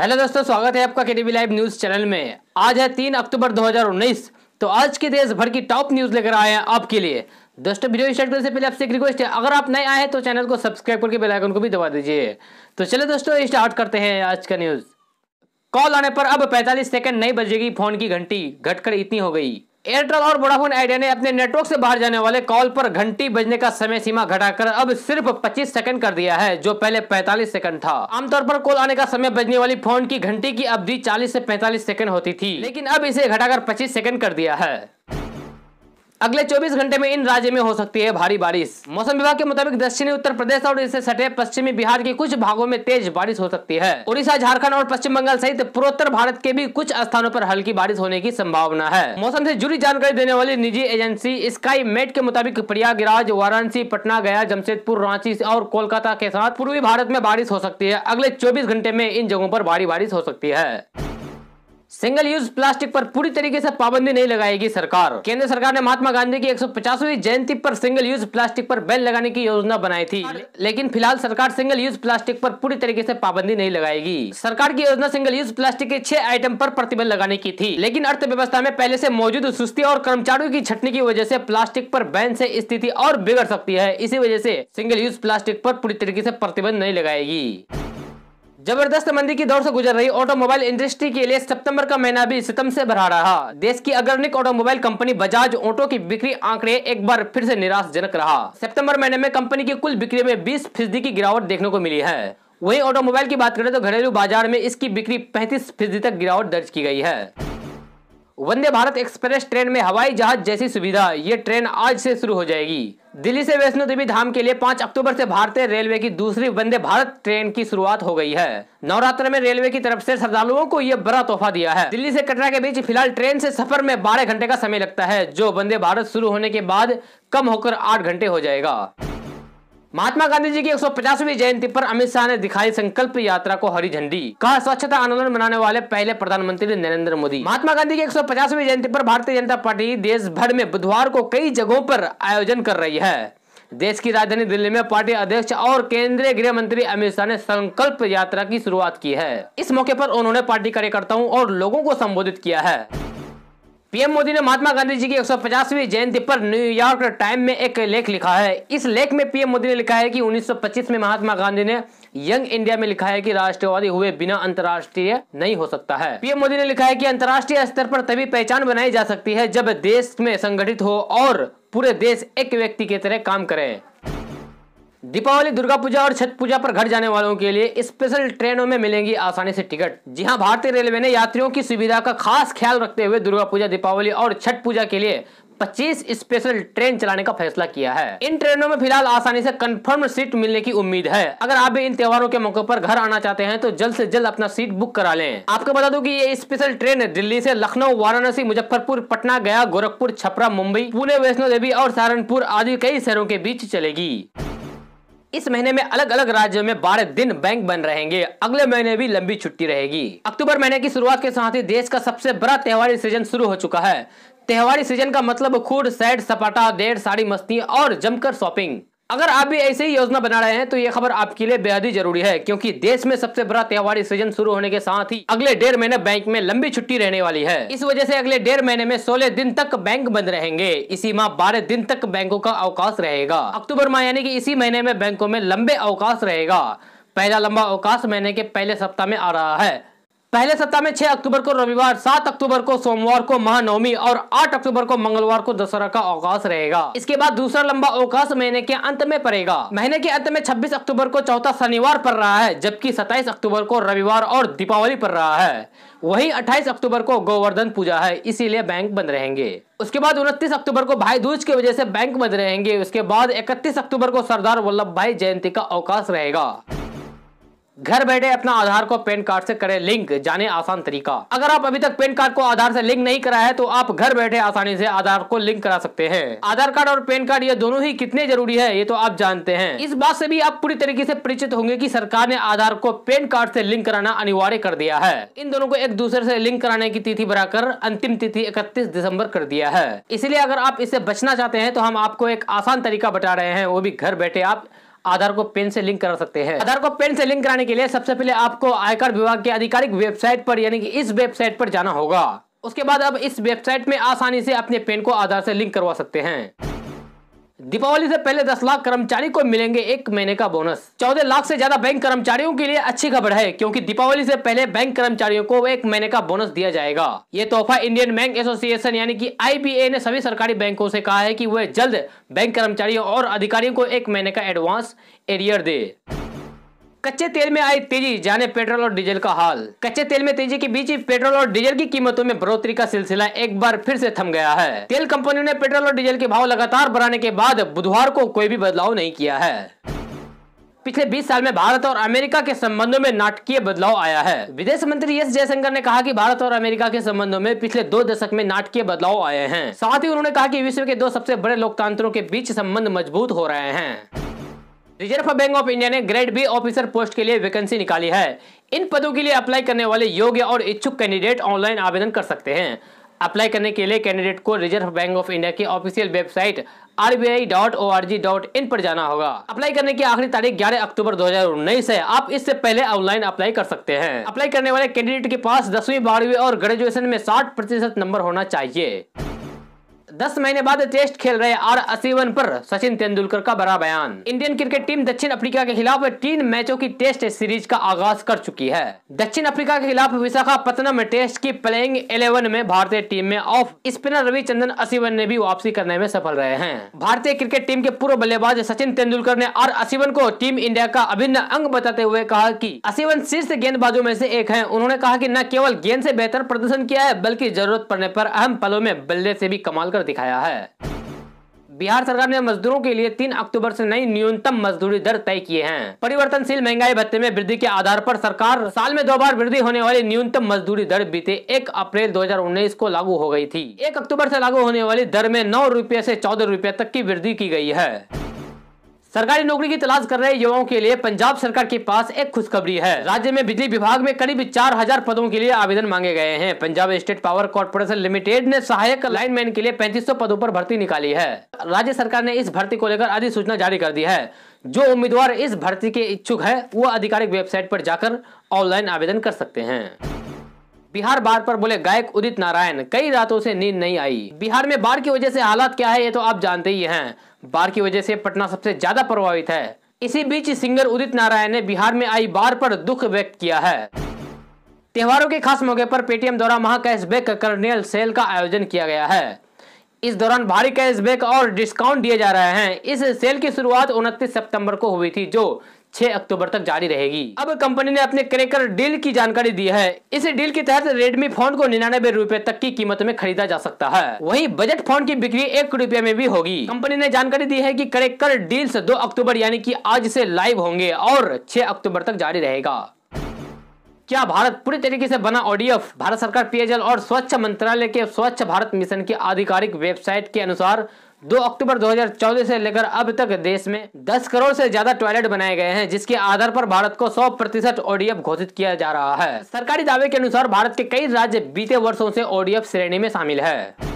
hello दोस्तों स्वागत है आपका केटीवी लाइव न्यूज चैनल में आज है तीन अक्टूबर 2019 तो आज के देश भर की टॉप न्यूज लेकर आए हैं आपके लिए दोस्तों वीडियो स्टार्ट करने से पहले आपसे एक रिक्वेस्ट है अगर आप नए आए हैं तो चैनल को सब्सक्राइब करके बेल आइकन को भी दबा दीजिए तो चले दोस्तों स्टार्ट करते हैं आज का न्यूज कॉल आने पर अब पैंतालीस सेकेंड नहीं बजेगी फोन की घंटी घटकर इतनी हो गई एयरटेल और वोडाफोन आइडिया ने अपने नेटवर्क से बाहर जाने वाले कॉल पर घंटी बजने का समय सीमा घटाकर अब सिर्फ 25 सेकंड कर दिया है जो पहले 45 सेकंड था आमतौर पर कॉल आने का समय बजने वाली फोन की घंटी की अवधि 40 से 45 सेकंड होती थी लेकिन अब इसे घटाकर 25 सेकंड कर दिया है अगले 24 घंटे में इन राज्य में हो सकती है भारी बारिश मौसम विभाग के मुताबिक दक्षिणी उत्तर प्रदेश और इससे सटे पश्चिमी बिहार के कुछ भागों में तेज बारिश हो सकती है उड़ीसा झारखंड और पश्चिम बंगाल सहित पूर्वोत्तर भारत के भी कुछ स्थानों पर हल्की बारिश होने की संभावना है मौसम से जुड़ी जानकारी देने वाली निजी एजेंसी स्काई मेट के मुताबिक प्रयागराज वाराणसी पटना गया जमशेदपुर रांची और कोलकाता के साथ पूर्वी भारत में बारिश हो सकती है अगले चौबीस घंटे में इन जगहों आरोप भारी बारिश हो सकती है सिंगल यूज प्लास्टिक पर पूरी तरीके से पाबंदी नहीं लगाएगी सरकार केंद्र सरकार ने महात्मा गांधी की 150वीं जयंती पर सिंगल यूज प्लास्टिक पर बैन लगाने की योजना बनाई थी लेकिन फिलहाल सरकार सिंगल यूज प्लास्टिक पर पूरी तरीके से पाबंदी नहीं लगाएगी सरकार की योजना सिंगल यूज प्लास्टिक के छह आइटम पर प्रतिबंध लगाने की थी लेकिन अर्थव्यवस्था में पहले से मौजूद सुस्ती और कर्मचारियों की छटनी की वजह से प्लास्टिक पर बैन से स्थिति और बिगड़ सकती है इसी वजह से सिंगल यूज प्लास्टिक पर पूरी तरीके से प्रतिबंध नहीं लगाएगी जबरदस्त मंदी की दौर से गुजर रही ऑटोमोबाइल इंडस्ट्री के लिए सितंबर का महीना भी सितम से भरा रहा देश की अग्रणी ऑटोमोबाइल कंपनी बजाज ऑटो की बिक्री आंकड़े एक बार फिर से निराशजनक रहा सितंबर महीने में कंपनी की कुल बिक्री में 20 फीसदी की गिरावट देखने को मिली है वहीं ऑटोमोबाइल की बात करें तो घरेलू बाजार में इसकी बिक्री पैंतीस फीसदी तक गिरावट दर्ज की गई है वंदे भारत एक्सप्रेस ट्रेन में हवाई जहाज जैसी सुविधा ये ट्रेन आज से शुरू हो जाएगी दिल्ली से वैष्णो देवी धाम के लिए 5 अक्टूबर से भारतीय रेलवे की दूसरी वंदे भारत ट्रेन की शुरुआत हो गई है नवरात्र में रेलवे की तरफ से श्रद्धालुओं को ये बड़ा तोहफा दिया है दिल्ली से कटरा के बीच फिलहाल ट्रेन से सफर में बारह घंटे का समय लगता है जो वंदे भारत शुरू होने के बाद कम होकर आठ घंटे हो जाएगा महात्मा गांधी जी की 150वीं जयंती पर अमित शाह ने दिखाई संकल्प यात्रा को हरी झंडी कहा स्वच्छता आंदोलन बनाने वाले पहले प्रधानमंत्री नरेंद्र मोदी महात्मा गांधी की 150वीं जयंती पर भारतीय जनता पार्टी देश भर में बुधवार को कई जगहों पर आयोजन कर रही है देश की राजधानी दिल्ली में पार्टी अध्यक्ष और केंद्रीय गृह मंत्री अमित शाह ने संकल्प यात्रा की शुरुआत की है इस मौके आरोप उन्होंने पार्टी कार्यकर्ताओं और लोगों को संबोधित किया है पीएम मोदी ने महात्मा गांधी जी की 150वीं जयंती पर न्यूयॉर्क टाइम में एक लेख लिखा है इस लेख में पीएम मोदी ने लिखा है कि 1925 में महात्मा गांधी ने यंग इंडिया में लिखा है कि राष्ट्रवादी हुए बिना अंतर्राष्ट्रीय नहीं हो सकता है पीएम मोदी ने लिखा है कि अंतर्राष्ट्रीय स्तर पर तभी पहचान बनाई जा सकती है जब देश में संगठित हो और पूरे देश एक व्यक्ति की तरह काम करे दीपावली दुर्गा पूजा और छठ पूजा पर घर जाने वालों के लिए स्पेशल ट्रेनों में मिलेंगी आसानी से टिकट जी हां भारतीय रेलवे ने यात्रियों की सुविधा का खास ख्याल रखते हुए दुर्गा पूजा दीपावली और छठ पूजा के लिए 25 स्पेशल ट्रेन चलाने का फैसला किया है इन ट्रेनों में फिलहाल आसानी से कंफर्म सीट मिलने की उम्मीद है अगर आप भी इन त्योहारों के मौके पर घर आना चाहते हैं तो जल्द से जल्द अपना सीट बुक करा लें आपको बता दूं कि ये स्पेशल ट्रेन दिल्ली से लखनऊ वाराणसी मुजफ्फरपुर पटना गया गोरखपुर छपरा मुंबई पुणे वैष्णो देवी और सहारनपुर आदि कई शहरों के बीच चलेगी इस महीने में अलग अलग राज्यों में बारह दिन बैंक बंद रहेंगे अगले महीने भी लंबी छुट्टी रहेगी अक्टूबर महीने की शुरुआत के साथ ही देश का सबसे बड़ा त्योहारी सीजन शुरू हो चुका है त्योहारी सीजन का मतलब खूड सैड सपाटा देर साड़ी मस्ती और जमकर शॉपिंग अगर आप भी ऐसे ही योजना बना रहे हैं तो ये खबर आपके लिए बेहद ही जरूरी है क्योंकि देश में सबसे बड़ा त्योहारी सीजन शुरू होने के साथ ही अगले डेढ़ महीने बैंक में लंबी छुट्टी रहने वाली है इस वजह से अगले डेढ़ महीने में सोलह दिन तक बैंक बंद रहेंगे इसी माह बारह दिन तक बैंकों का अवकाश रहेगा अक्टूबर माह यानी की इसी महीने में बैंकों में लंबे अवकाश रहेगा पहला लंबा अवकाश महीने के पहले सप्ताह में आ रहा है पहले सप्ताह में 6 अक्टूबर को रविवार 7 अक्टूबर को सोमवार को महानवमी और 8 अक्टूबर को मंगलवार को दशहरा का अवकाश रहेगा इसके बाद दूसरा लंबा अवकाश महीने के अंत में पड़ेगा महीने के अंत में 26 अक्टूबर को चौथा शनिवार पड़ रहा है जबकि 27 अक्टूबर को रविवार और दीपावली पड़ रहा है वही 28 अक्टूबर को गोवर्धन पूजा है इसीलिए बैंक बंद रहेंगे उसके बाद उनतीस अक्टूबर को भाई दूज की वजह से बैंक बंद रहेंगे उसके बाद इकतीस अक्टूबर को सरदार वल्लभ भाई जयंती का अवकाश रहेगा घर बैठे अपना आधार को पैन कार्ड से करें लिंक जाने आसान तरीका अगर आप अभी तक पैन कार्ड को आधार से लिंक नहीं करा है तो आप घर बैठे आसानी से आधार को लिंक करा सकते हैं आधार कार्ड और पैन कार्ड ये दोनों ही कितने जरूरी है ये तो आप जानते हैं इस बात से भी आप पूरी तरीके से परिचित होंगे की सरकार ने आधार को पैन कार्ड से लिंक कराना अनिवार्य कर दिया है इन दोनों को एक दूसरे से लिंक कराने की तिथि बढ़ाकर अंतिम तिथि इकतीस दिसंबर कर दिया है इसलिए अगर आप इससे बचना चाहते हैं तो हम आपको एक आसान तरीका बता रहे हैं वो भी घर बैठे आप आधार को पेन से लिंक करा सकते हैं आधार को पेन से लिंक कराने के लिए सबसे पहले आपको आयकर विभाग के आधिकारिक वेबसाइट पर यानी कि इस वेबसाइट पर जाना होगा उसके बाद अब इस वेबसाइट में आसानी से अपने पेन को आधार से लिंक करवा सकते हैं दीपावली से पहले 10 लाख कर्मचारी को मिलेंगे एक महीने का बोनस 14 लाख से ज्यादा बैंक कर्मचारियों के लिए अच्छी खबर है क्योंकि दीपावली से पहले बैंक कर्मचारियों को एक महीने का बोनस दिया जाएगा ये तोहफा इंडियन बैंक एसोसिएशन यानी कि आईबीए ने सभी सरकारी बैंकों से कहा है कि वह जल्द बैंक कर्मचारियों और अधिकारियों को एक महीने का एडवांस एरियर दे कच्चे तेल में आई तेजी जाने पेट्रोल और डीजल का हाल कच्चे तेल में तेजी के बीच पेट्रोल और डीजल की कीमतों में बढ़ोतरी का सिलसिला एक बार फिर से थम गया है तेल कंपनियों ने पेट्रोल और डीजल के भाव लगातार बढ़ाने के बाद बुधवार को कोई भी बदलाव नहीं किया है पिछले 20 साल में भारत और अमेरिका के संबंधों में नाटकीय बदलाव आया है विदेश मंत्री एस जयशंकर ने कहा कि भारत और अमेरिका के संबंधों में पिछले दो दशक में नाटकीय बदलाव आए हैं साथ ही उन्होंने कहा कि विश्व के दो सबसे बड़े लोकतंत्रों के बीच संबंध मजबूत हो रहे हैं रिजर्व बैंक ऑफ इंडिया ने ग्रेड बी ऑफिसर पोस्ट के लिए वैकेंसी निकाली है इन पदों के लिए अप्लाई करने वाले योग्य और इच्छुक कैंडिडेट ऑनलाइन आवेदन कर सकते हैं अप्लाई करने के लिए कैंडिडेट को रिजर्व बैंक ऑफ इंडिया की ऑफिशियल वेबसाइट इन पर जाना होगा अप्लाई करने की आखिरी तारीख 11 अक्टूबर 2019 है आप इससे पहले ऑनलाइन अप्लाई कर सकते हैं अप्लाई करने वाले कैंडिडेट के पास दसवीं बारहवीं और ग्रेजुएशन में साठ प्रतिशत नंबर होना चाहिए दस महीने बाद टेस्ट खेल रहे आर असीवन पर सचिन तेंदुलकर का बड़ा बयान इंडियन क्रिकेट टीम दक्षिण अफ्रीका के खिलाफ तीन मैचों की टेस्ट सीरीज का आगाज कर चुकी है दक्षिण अफ्रीका के खिलाफ विशाखापत्तनम टेस्ट की प्लेइंग इलेवन में भारतीय टीम में ऑफ स्पिनर रविचंद्रन असीवन ने भी वापसी करने में सफल रहे हैं भारतीय क्रिकेट टीम के पूर्व बल्लेबाज सचिन तेंदुलकर ने आर असीवन को टीम इंडिया का अभिन्न अंग बताते हुए कहा की असीवन शीर्ष गेंदबाजों में ऐसी एक है उन्होंने कहा की न केवल गेंद ऐसी बेहतर प्रदर्शन किया है बल्कि जरूरत पड़ने आरोप अहम पलों में बल्ले ऐसी भी कमाल कर कर दिखाया है बिहार सरकार ने मजदूरों के लिए 3 अक्टूबर से नई न्यूनतम मजदूरी दर तय किए हैं परिवर्तनशील महंगाई भत्ते में वृद्धि के आधार पर सरकार साल में दो बार वृद्धि होने वाली न्यूनतम मजदूरी दर बीते 1 अप्रैल 2019 को लागू हो गई थी 1 अक्टूबर से लागू होने वाली दर में नौ रूपए ऐसी चौदह रूपए तक की वृद्धि की गयी है सरकारी नौकरी की तलाश कर रहे युवाओं के लिए पंजाब सरकार के पास एक खुशखबरी है राज्य में बिजली विभाग में करीब 4000 पदों के लिए आवेदन मांगे गए हैं Punjab State Power Corporation Limited ने सहायक लाइनमैन के लिए 3500 पदों पर भर्ती निकाली है राज्य सरकार ने इस भर्ती को लेकर अधिसूचना जारी कर दी है जो उम्मीदवार इस भर्ती के इच्छुक है वो आधिकारिक वेबसाइट पर जाकर ऑनलाइन आवेदन कर सकते हैं बिहार बार पर बोले गायक उदित नारायण कई रातों से नींद नहीं आई बिहार में बाढ़ की वजह से हालात क्या है ये तो आप जानते ही हैं बाढ़ की वजह से पटना सबसे ज्यादा प्रभावित है इसी बीच सिंगर उदित नारायण ने बिहार में आई बाढ़ पर दुख व्यक्त किया है त्योहारों के खास मौके पर पेटीएम द्वारा महा कैशबैक कर्नियल सेल का आयोजन किया गया है इस दौरान भारी कैशबैक और डिस्काउंट दिए जा रहे हैं इस सेल की शुरुआत उनतीस सितंबर को हुई थी जो 6 अक्टूबर तक जारी रहेगी अब कंपनी ने अपने क्रेकर डील की जानकारी दी है इस डील के तहत रेडमी फोन को निन्यानबे रूपए तक की कीमत में खरीदा जा सकता है वही बजट फोन की बिक्री एक रूपए में भी होगी कंपनी ने जानकारी दी है की क्रेकर डील्स दो अक्टूबर यानी की आज से लाइव होंगे और छह अक्टूबर तक जारी रहेगा क्या भारत पूरी तरीके से बना ओडीएफ भारत सरकार पेयजल और स्वच्छ मंत्रालय के स्वच्छ भारत मिशन की आधिकारिक वेबसाइट के अनुसार 2 अक्टूबर 2014 से लेकर अब तक देश में 10 करोड़ से ज्यादा टॉयलेट बनाए गए हैं जिसके आधार पर भारत को 100 प्रतिशत ओडीएफ घोषित किया जा रहा है सरकारी दावे के अनुसार भारत के कई राज्य बीते वर्षों से ओडीएफ श्रेणी में शामिल है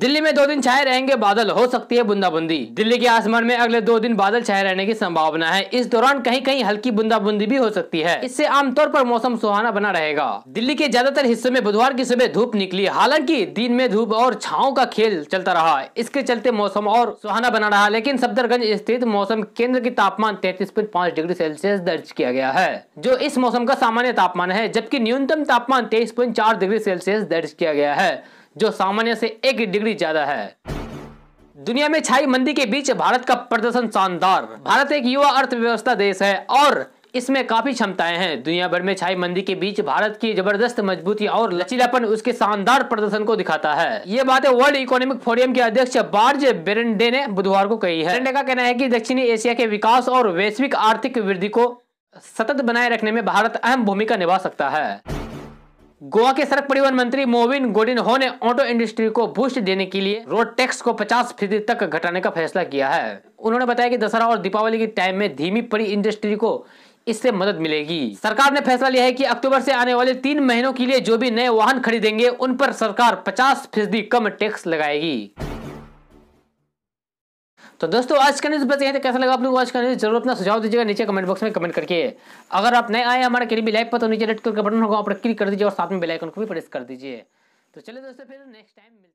दिल्ली में दो दिन छाए रहेंगे बादल हो सकती है बूंदाबूंदी दिल्ली के आसमान में अगले दो दिन बादल छाए रहने की संभावना है इस दौरान कहीं कहीं हल्की बूंदाबूंदी भी हो सकती है इससे आमतौर पर मौसम सुहाना बना रहेगा दिल्ली के ज्यादातर हिस्सों में बुधवार की सुबह धूप निकली हालांकि दिन में धूप और छाओ का खेल चलता रहा इसके चलते मौसम और सुहाना बना रहा लेकिन सफदरगंज स्थित मौसम केंद्र की तापमान तैतीस डिग्री सेल्सियस दर्ज किया गया है जो इस मौसम का सामान्य तापमान है जबकि न्यूनतम तापमान तेईस डिग्री सेल्सियस दर्ज किया गया है जो सामान्य से एक डिग्री ज्यादा है दुनिया में छाई मंदी के बीच भारत का प्रदर्शन शानदार भारत एक युवा अर्थव्यवस्था देश है और इसमें काफी क्षमताएं हैं दुनिया भर में छाई मंदी के बीच भारत की जबरदस्त मजबूती और लचीलापन उसके शानदार प्रदर्शन को दिखाता है ये बातें वर्ल्ड इकोनॉमिक फोरम के अध्यक्ष बार्ज बेरेंडे ने बुधवार को कही है बेरेंडे का कहना है कि दक्षिणी एशिया के विकास और वैश्विक आर्थिक वृद्धि को सतत बनाए रखने में भारत अहम भूमिका निभा सकता है गोवा के सड़क परिवहन मंत्री मोविन गोडिनहो ने ऑटो इंडस्ट्री को बूस्ट देने के लिए रोड टैक्स को 50 फीसदी तक घटाने का फैसला किया है उन्होंने बताया कि दशहरा और दीपावली के टाइम में धीमी पड़ी इंडस्ट्री को इससे मदद मिलेगी सरकार ने फैसला लिया है कि अक्टूबर से आने वाले तीन महीनों के लिए जो भी नए वाहन खरीदेंगे उन पर सरकार पचास फीसदी कम टैक्स लगाएगी तो दोस्तों आज का न्यूज़ बस यहीं कैसा लगा आप लोगों को आज का न्यूज़ जरूर अपना सुझाव दीजिएगा नीचे कमेंट बॉक्स में कमेंट करके अगर आप नए आए हमारे करीबी लाइक पर तो नीचे रेड करके बटन होगा आप क्लिक कर दीजिए और साथ में बेलाइकन को भी प्रेस कर दीजिए तो चलिए दोस्तों फिर नेक्स्ट टाइम